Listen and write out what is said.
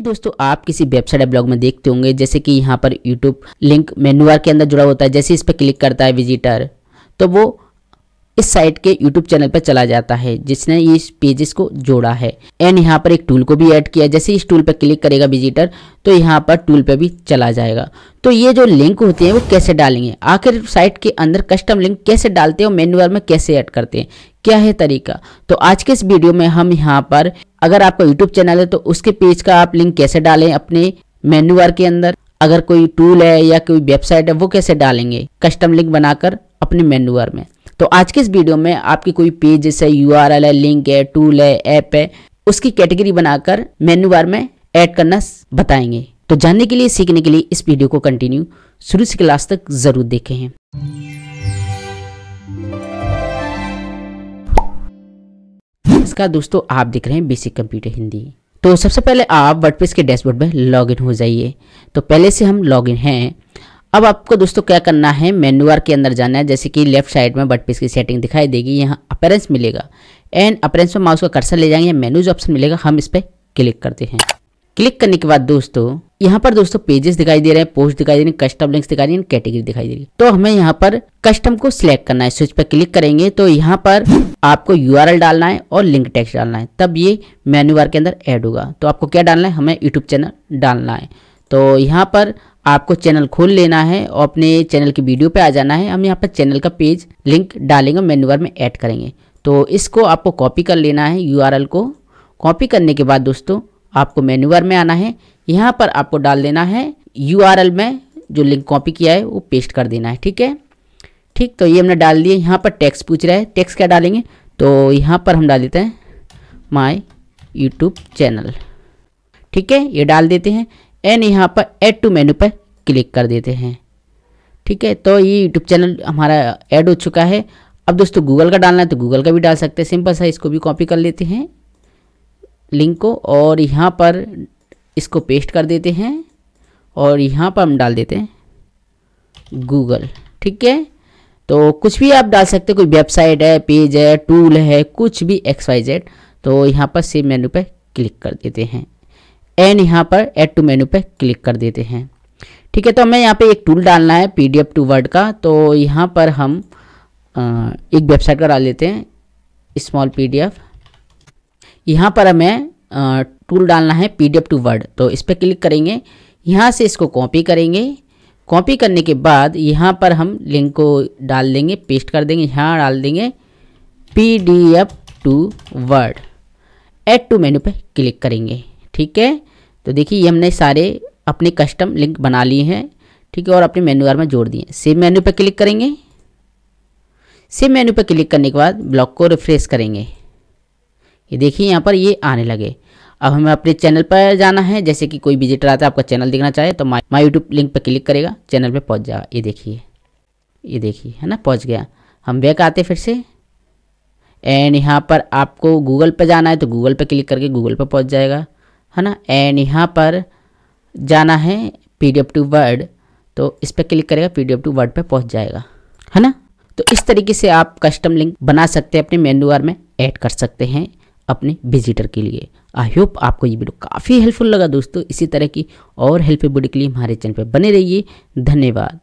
ही दोस्तों आप किसी वेबसाइट या ब्लॉग में देखते होंगे जैसे कि यहाँ पर यूट्यूब लिंक मेन्यू के अंदर जुड़ा होता है जैसे इस पर क्लिक करता है विजिटर तो वो इस साइट के यूट्यूब चैनल पर चला जाता है जिसने इस पेजेस को जोड़ा है एंड यहाँ पर एक टूल को भी ऐड किया जैसे इस टूल पर क्लिक करेगा विजिटर तो यहाँ पर टूल पर भी चला जाएगा तो ये जो लिंक होते हैं वो कैसे डालेंगे आखिर साइट के अंदर कस्टम लिंक कैसे डालते हैं और मेन्यूअर में कैसे ऐड करते हैं क्या है तरीका तो आज के इस वीडियो में हम यहाँ पर अगर आपका यूट्यूब चैनल है तो उसके पेज का आप लिंक कैसे डालें अपने मेन्यू बार के अंदर अगर कोई टूल है या कोई वेबसाइट है वो कैसे डालेंगे कस्टम लिंक बनाकर अपने मेन्यू बार में तो आज के इस वीडियो में आपकी कोई पेज जैसे यू है लिंक है टूल है ऐप है उसकी कैटेगरी बनाकर मेन्यू बार में ऐड करना बताएंगे तो जानने के लिए सीखने के लिए इस वीडियो को कंटिन्यू शुरू से क्लास तक जरूर देखें नमस्कार दोस्तों आप देख रहे हैं बेसिक कंप्यूटर हिंदी तो सबसे पहले आप वर्डप्रेस के डैशबोर्ड में लॉगिन हो जाइए तो पहले से हम लॉगिन हैं अब आपको दोस्तों क्या करना है मेन्यू के अंदर जाना है जैसे कि लेफ्ट साइड में वर्डप्रेस की सेटिंग दिखाई देगी यहाँ अपेरेंस मिलेगा एंड अपेरेंस में माउस का कर्सर ले जाएंगे मेन्यूज ऑप्शन मिलेगा हम इस पर क्लिक करते हैं क्लिक करने के बाद दोस्तों यहाँ पर दोस्तों पेजेस दिखाई दे रहे हैं पोस्ट दिखाई दे रही है कस्टम लिंक्स दिखाई दे रही है कैटेगरी दिखाई दे रही है तो हमें यहाँ पर कस्टम को सिलेक्ट करना है स्विच पर क्लिक करेंगे तो यहाँ पर आपको यू डालना है और लिंक टेक्स्ट डालना है तब ये मेन्यू बार के अंदर ऐड होगा तो आपको क्या डालना है हमें यूट्यूब चैनल डालना है तो यहाँ पर आपको चैनल खोल लेना है और अपने चैनल की वीडियो पे आ जाना है हम यहाँ पर चैनल का पेज लिंक डालेंगे मेन्यू बार में ऐड करेंगे तो इसको आपको कॉपी कर लेना है यू को कॉपी करने के बाद दोस्तों आपको मेन्यू बार में आना है यहाँ पर आपको डाल देना है यू में जो लिंक कॉपी किया है वो पेस्ट कर देना है ठीक है ठीक तो ये हमने डाल दिए यहाँ पर टैक्स पूछ रहा है टैक्स क्या डालेंगे तो यहाँ पर हम डाल देते हैं माई यूट्यूब चैनल ठीक है ये डाल देते हैं एंड यहाँ पर एड टू मेनू पर क्लिक कर देते हैं ठीक है तो ये यूट्यूब चैनल हमारा ऐड हो चुका है अब दोस्तों गूगल का डालना है तो गूगल का भी डाल सकते हैं सिंपल सा इसको भी कॉपी कर लेते हैं लिंक को और यहाँ पर इसको पेस्ट कर देते हैं और यहाँ पर हम डाल देते हैं गूगल ठीक है तो कुछ भी आप डाल सकते हैं कोई वेबसाइट है पेज है टूल है कुछ भी एक्स वाई जेड तो यहाँ पर सेव मेनू पर क्लिक कर देते हैं एंड यहाँ पर एड टू मेनू पर क्लिक कर देते हैं ठीक है तो हमें यहाँ पे एक टूल डालना है पी डी टू वर्ड का तो यहाँ पर हम आ, एक वेबसाइट का डाल लेते हैं स्मॉल पी डी एफ यहाँ पर हमें टूल डालना है P D F to word तो इस पर क्लिक करेंगे यहाँ से इसको कॉपी करेंगे कॉपी करने के बाद यहाँ पर हम लिंक को डाल देंगे पेस्ट कर देंगे यहाँ डाल देंगे P D F to word add to menu पर क्लिक करेंगे ठीक है तो देखिए ये हमने सारे अपने कस्टम लिंक बना लिए हैं ठीक है और अपने मेन्यू बार में जोड़ दिए सेम मेन्यू पर क्लिक करेंगे सेम मेन्यू पर क्लिक करने के बाद ब्लॉक को रिफ्रेश करेंगे ये देखिए यहाँ पर ये आने लगे अब हमें अपने चैनल पर जाना है जैसे कि कोई विजिटर आता है आपका चैनल देखना चाहे तो माई माई यूट्यूब लिंक पर क्लिक करेगा चैनल पर पहुँच जाएगा ये देखिए ये देखिए है ना पहुँच गया हम बैक आते फिर से एंड यहाँ पर आपको गूगल पर जाना है तो गूगल पर क्लिक करके गूगल पर पहुँच जाएगा है ना एंड यहाँ पर जाना है पी टू वर्ड तो इस पर क्लिक करेगा पी टू वर्ड पर पहुँच जाएगा है ना तो इस तरीके से आप कस्टम लिंक बना सकते हैं अपने मेन्यू बार में ऐड कर सकते हैं अपने विजिटर के लिए आई होप आपको ये वीडियो काफ़ी हेल्पफुल लगा दोस्तों इसी तरह की और हेल्पफुल वीडियो के लिए हमारे चैनल पर बने रहिए धन्यवाद